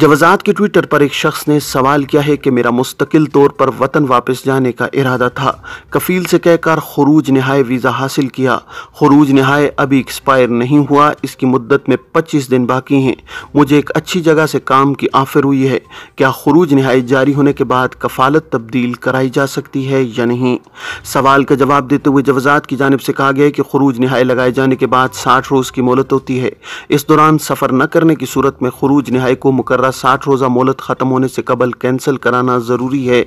जवजात के ट्विटर पर एक शख्स ने सवाल किया है कि मेरा मुस्तकिल तौर पर वतन वापस जाने का इरादा था कफील से कहकर खरूज नहाय वीज़ा हासिल किया खरूज नहाय अभी एक्सपायर नहीं हुआ इसकी मुद्दत में 25 दिन बाकी हैं मुझे एक अच्छी जगह से काम की आफिर हुई है क्या खरूज नहाय जारी होने के बाद कफालत तब्दील कराई जा सकती है या नहीं सवाल का जवाब देते हुए जवजात की जानब से कहा गया कि खरूज नहाय लगाए जाने के बाद साठ रोज़ की मोलत होती है इस दौरान सफ़र न करने की सूरत में खरूज नहाय को मुकर द्वारा साठ रोज़ा मोलत ख़त्म होने से कबल कैंसिल कराना ज़रूरी है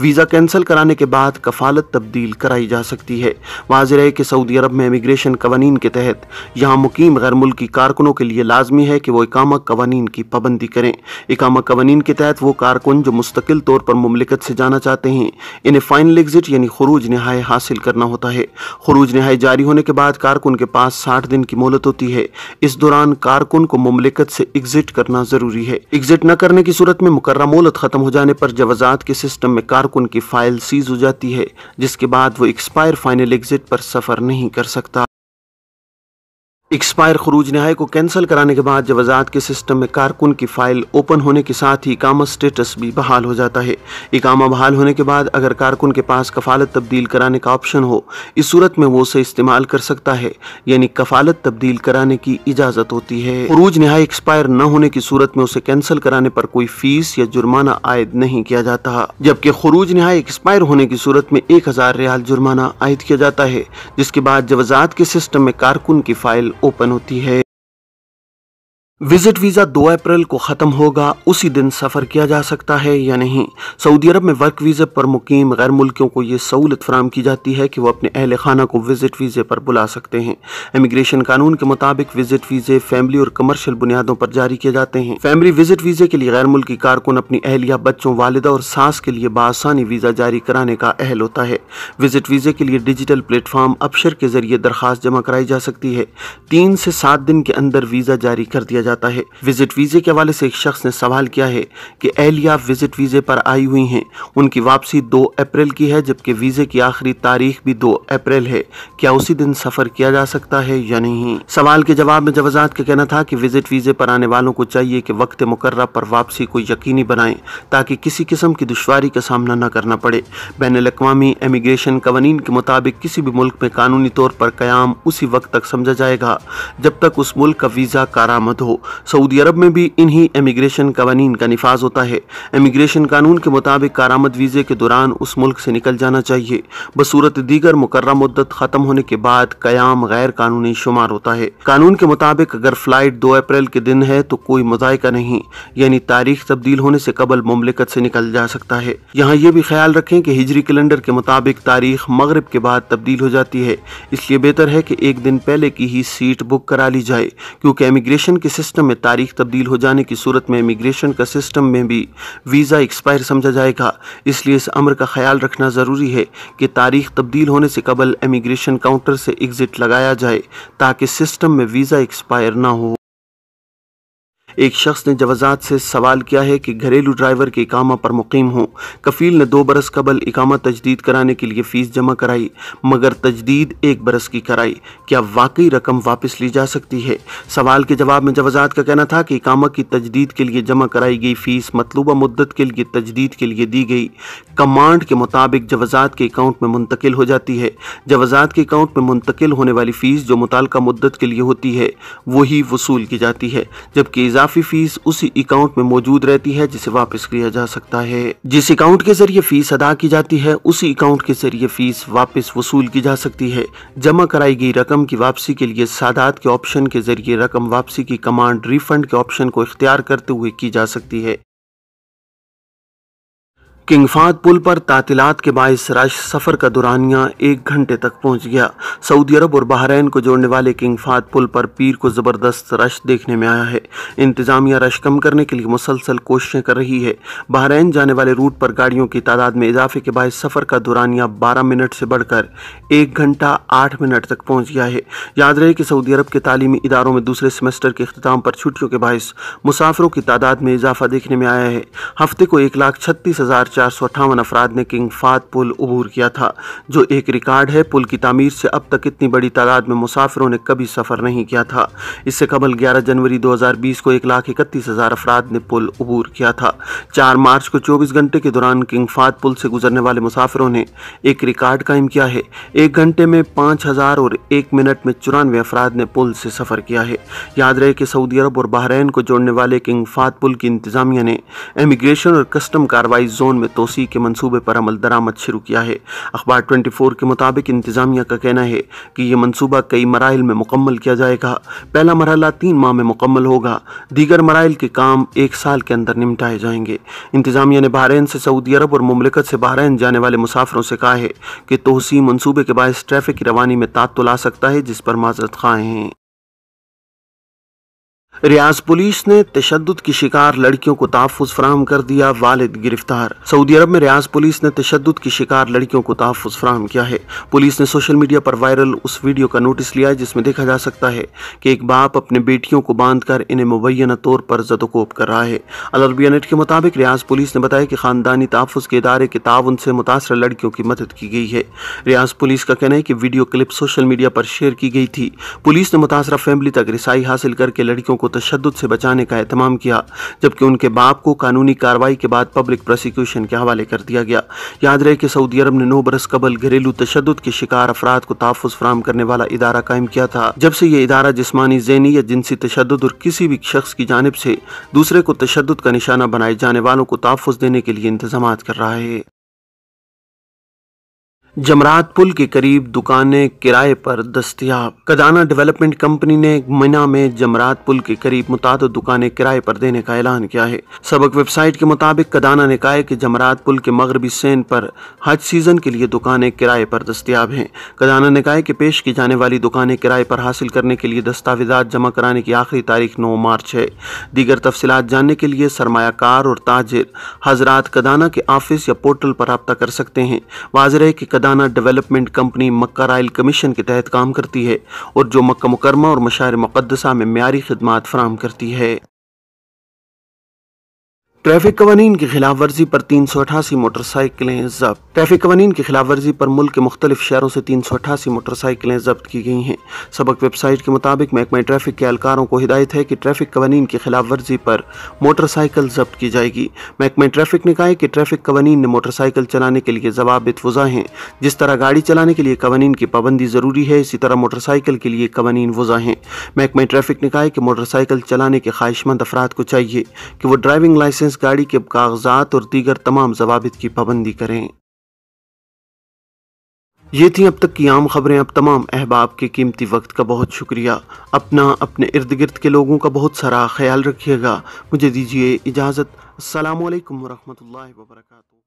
वीज़ा कैंसिल कराने के बाद कफालत तब्दील कराई जा सकती है वाज रहे कि सऊदी अरब में इमिग्रेशन कवानीन के तहत यहाँ मुकीम गैर मुल्की कारकुनों के लिए लाजमी है कि वो इकामा कवानीन की पाबंदी करें इकामा कवानीन के तहत वो कारकुन जो मुस्तकिल तौर पर मुमलिकत से जाना चाहते हैं इन्हें फाइनल एग्जिट यानी खरूज नहाय हासिल करना होता है खरूज नहाय जारी होने के बाद कारकुन के पास साठ दिन की मोहलत होती है इस दौरान कारकुन को मुमलिकत से एग्जिट करना ज़रूरी है एग्जिट न करने की सूरत में मुकर्रा मोलत ख़त्म हो जाने पर जवाजात के सिस्टम में कारकुन की फ़ाइल सीज हो जाती है जिसके बाद वो एक्सपायर फाइनल एग्जिट पर सफ़र नहीं कर सकता एक्सपायर खरूज नहाय को कैंसिल कराने के बाद जवाजात के सिस्टम में कारकुन की फ़ाइल ओपन होने के साथ ही इकामा स्टेटस भी बहाल हो जाता है इकामा बहाल होने के बाद अगर कारकुन के पास कफालत तब्दील कराने का ऑप्शन हो इस सूरत में वो उसे इस्तेमाल कर सकता है यानी कफालत तब्दील कराने की इजाज़त होती है खरूज नहाय एक्सपायर न होने की सूरत में उसे कैंसिल कराने पर कोई फीस या जुर्माना आयद नहीं किया जाता जबकि खरूज नहाय एक्सपायर होने की सूरत में एक हज़ार रियाल जुर्माना आयद किया जाता है जिसके बाद जवाजात के सिस्टम में कारकुन की फ़ाइल ओपन होती है विजिट वीज़ा 2 अप्रैल को ख़त्म होगा उसी दिन सफ़र किया जा सकता है या नहीं सऊदी अरब में वर्क वीज़े पर मुकीम गैर मुल्कियों को ये सहूलत फराम की जाती है कि वह अपने अहल खाना को विजिट वीज़े पर बुला सकते हैं इमिग्रेशन कानून के मुताबिक विजिट वीज़े फैमिली और कमर्शियल बुनियादों पर जारी किए जाते हैं फैमिली विजिट वीज़े के लिए गैर मुल्की कारकुन अपनी अहलिया बच्चों वालदा और सास के लिए बासानी वीज़ा जारी कराने का अहल होता है विजिट वीज़े के लिए डिजिटल प्लेटफॉर्म अपशर के जरिए दरखास्त जमा कराई जा सकती है तीन से सात दिन के अंदर वीज़ा जारी कर दिया जाता है विजिट वीजे के हवाले से एक शख्स ने सवाल किया है कि एहलिया विजिट वीजे पर आई हुई हैं उनकी वापसी दो अप्रैल की है जबकि वीजे की आखिरी तारीख भी दो अप्रैल है क्या उसी दिन सफर किया जा सकता है या नहीं सवाल के जवाब में जवाजात का कहना था कि विजिट वीजे पर आने वालों को चाहिए कि वक्त मुकर्र पर वापसी को यकीनी बनाएं ताकि किसी किस्म की दुशारी का सामना न करना पड़े बैन अवी इमिग्रेशन कवानीन के मुताबिक किसी भी मुल्क में कानूनी तौर पर क्याम उसी वक्त तक समझा जाएगा जब तक उस मुल्क का वीज़ा कारामद हो सऊदी अरब में भी इन्हीं इमिग्रेशन कवानीन का नफाज होता है इमिग्रेशन कानून के मुताबिक कारामद वीज़े के दौरान उस मुल्क से निकल जाना चाहिए बसूरत दीगर मुकर्रा मुद्दत ख़त्म होने के बाद कयाम गैर कानूनी शुमार होता है कानून के मुताबिक अगर फ्लाइट दो अप्रैल के दिन है तो कोई मजायका नहीं यानी तारीख तब्दील होने से कबल ममलिकत से निकल जा सकता है यहाँ ये भी ख्याल रखें कि हिजरी कैलेंडर के मुताबिक तारीख मगरब के बाद तब्दील हो जाती है इसलिए बेहतर है कि एक दिन पहले की ही सीट बुक करा ली जाए क्योंकि इमिग्रेशन के सिस्टम सिस्टम में तारीख तब्दील हो जाने की सूरत में इमिग्रेशन का सिस्टम में भी वीज़ा एक्सपायर समझा जाएगा इसलिए इस अमर का ख्याल रखना ज़रूरी है कि तारीख तब्दील होने से कबल इमिग्रेशन काउंटर से एग्ज़िट लगाया जाए ताकि सिस्टम में वीज़ा एक्सपायर ना हो एक शख्स ने जवाजात से सवाल किया है कि घरेलू ड्राइवर के इकामा पर मुकीम हों कफील ने दो बरस कबल इकामा तजदीद कराने के लिए फ़ीस जमा कराई मगर तजदीद एक बरस की कराई क्या वाकई रकम वापस ली जा सकती है सवाल के जवाब में जवाजात का कहना था कि इकामा की तजदीद के लिए जमा कराई गई फ़ीस मतलूबा मुद्दत के लिए तजदीद के लिए दी गई कमांड के मुताबिक जवाजात के अकाउंट में मुंतकिल हो जाती है जवाजात के अकाउंट में मुंतकिल होने वाली फ़ीस जो मुतल मुद्दत के लिए होती है वही वसूल की जाती है जबकि इजाफा इजाफी फीस उसी अकाउंट में मौजूद रहती है जिसे वापस किया जा सकता है जिस अकाउंट के जरिए फीस अदा की जाती है उसी अकाउंट के जरिए फीस वापस वसूल की जा सकती है जमा कराई गई रकम की वापसी के लिए सादात के ऑप्शन के जरिए रकम वापसी की कमांड रिफंड के ऑप्शन को इख्तियार करते हुए की जा सकती है किंगफाद पुल पर तातीलात के बायस रश सफ़र का दुरानिया एक घंटे तक पहुंच गया सऊदी अरब और बहरीन को जोड़ने वाले किंगफाद पुल पर पीर को ज़बरदस्त रश देखने में आया है इंतज़ामिया रश कम करने के लिए मुसलसल कोशिशें कर रही है बहरीन जाने वाले रूट पर गाड़ियों की तादाद में इजाफे के बायस सफ़र का दुरानिया बारह मिनट से बढ़कर एक घंटा आठ मिनट तक पहुँच गया है याद रहे कि सऊदी अरब के तालीमी इदारों में दूसरे सेमेस्टर के अख्ताम पर छुट्टियों के बायस मुसाफरों की तादाद में इजाफा देखने में आया है हफ्ते को एक लाख छत्तीस हज़ार चार सौ अट्ठावन अफराद ने किंग फात पुल अबूर किया था जो एक रिकॉर्ड है पुल की तमीर से अब तक इतनी बड़ी तादाद में मुसाफिरों ने कभी सफ़र नहीं किया था इससे कबल ग्यारह जनवरी दो हज़ार बीस को एक लाख इकतीस हज़ार अफराद ने पुल अबूर किया था चार मार्च को चौबीस घंटे के दौरान किंग फात पुल से गुजरने वाले मुसाफिरों ने एक रिकॉर्ड कायम किया है एक घंटे में पाँच हज़ार और एक मिनट में चौरानवे अफराद ने पुल से सफ़र किया है याद रहे कि सऊदी अरब और बहरीन को जोड़ने वाले किंग फात पुल की इंतजामिया ने इमिग्रेशन और कस्टम कार्रवाई जोन में में तोसी के मनसूबे पर अमल दरामद शुरू किया है अखबार 24 के मुताबिक इंतज़ामिया का कहना है कि यह मनसूबा कई मराइल में मुकम्मल किया जाएगा पहला मरहला तीन माह में मुकम्मल होगा दीगर मराइल के काम एक साल के अंदर निपटाए जाएंगे इंतज़ामिया ने बहरीन से सऊदी अरब और ममलिकत से बहरीन जाने वाले मुसाफरों से कहा है कि तोसी मनसूबे के बायस ट्रैफिक की रवानी में तात तो ला सकता है जिस पर माजरत खाएँ हैं रियाज पुलिस ने तशद की शिकार लड़कियों को तहफ़ फ्राहम कर दिया वालिद गिरफ्तार सऊदी अरब में रियाज पुलिस ने तशद की शिकार लड़कियों को तहफ़ फ्राहम किया है पुलिस ने सोशल मीडिया पर वायरल उस वीडियो का नोटिस लिया जिसमें देखा जा सकता है कि एक बाप अपने बेटियों को बांध कर इन्हें मुबैना तौर पर जदोकोप कर रहा है अलरबिया नेट के मुताबिक रियाज पुलिस ने बताया कि ख़ानदानी तहफ़ के इदारे के ताउन से मुतासर लड़कियों की मदद की गई है रियाज पुलिस का कहना है कि वीडियो क्लिप सोशल मीडिया पर शेयर की गई थी पुलिस ने मुतासर फैमिली तक रिसाई हासिल करके लड़कियों को तशद से बचाने का अहतमाम किया जबकि उनके बाप को कानूनी कार्रवाई के बाद पब्लिक प्रोसिक्यूशन के हवाले कर दिया गया याद रहे कि सऊदी अरब ने नौ बरस कबल घरेलू तशद के शिकार अफराद को तहफ़ फ्राहम करने वाला इदारा कायम किया था जब से ये इदारा जिसमानी जैनी या जिनसी तशद और किसी भी शख्स की जानब से दूसरे को तशद का निशाना बनाए जाने वालों को तहफ़ देने के लिए इंतजाम कर रहा है जमरात पुल के करीब दुकानें किराए पर दस्तियाब कदाना डेवलपमेंट कंपनी ने मीना में जमरात पुल के करीब मुताद दुकानें किराए पर देने का ऐलान किया है सबक वेबसाइट के मुताबिक कदाना ने कहा कि जमरात पुल के मगरबी सेन पर हज सीजन के लिए दुकानें किराए पर दस्तियाब हैं कदाना ने कहा कि पेश की जाने वाली दुकानें किराए पर हासिल करने के लिए दस्तावेजा जमा कराने की आखिरी तारीख नौ मार्च है दीगर तफसीत जानने के लिए सरमाकार और ताजिर हजरात कदाना के ऑफिस या पोर्टल पर रबता कर सकते हैं वाजरे है Kdana development company Makkah royal commission के तहत काम करती है और जो मक्का मुकरमा और मशार मुकदसा में म्यारी खदमात फराम करती है ट्रैफिक कवानीन की खिलाफ वर्जी पर तीन सौ अठासी मोटरसाइकिलें जब्त ट्रैफिक कवानीन की खिलाफ वर्जी पर मुल्क के मुख्तलिफ शहरों से तीन सौ अठासी मोटरसाइकिलें जब्त की गई हैं सबक वेबसाइट के मुताबिक महकमा ट्रैफिक के एहलकारों को हिदायत है कि ट्रैफिक कवानीन की खिलाफ वर्जी पर मोटरसाइकिल जब्त की जाएगी महकमा ट्रैफिक ने कहा है कि ट्रैफिक कवानीन ने मोटरसाइकिल चलाने के लिए जवाबित वज़ा हैं जिस तरह गाड़ी चलाने के लिए कवानीन की पाबंदी ज़रूरी है इसी तरह मोटरसाइकिल के लिए कवानीन वज़ा हैं महकमा ट्रैफिक ने कहा है कि मोटरसाइकिल चलाने के ख्वाहिशमंद अफराद को चाहिए कि वो ड्राइविंग लाइसेंस इस गाड़ी के कागजात और दीगर तमाम जवाबित की पाबंदी करें ये थी अब तक की आम खबरें अब तमाम अहबाब के कीमती वक्त का बहुत शुक्रिया अपना अपने इर्द गिर्द के लोगों का बहुत सारा ख्याल रखिएगा मुझे दीजिए इजाज़त अल्लाम वरहमल वर्का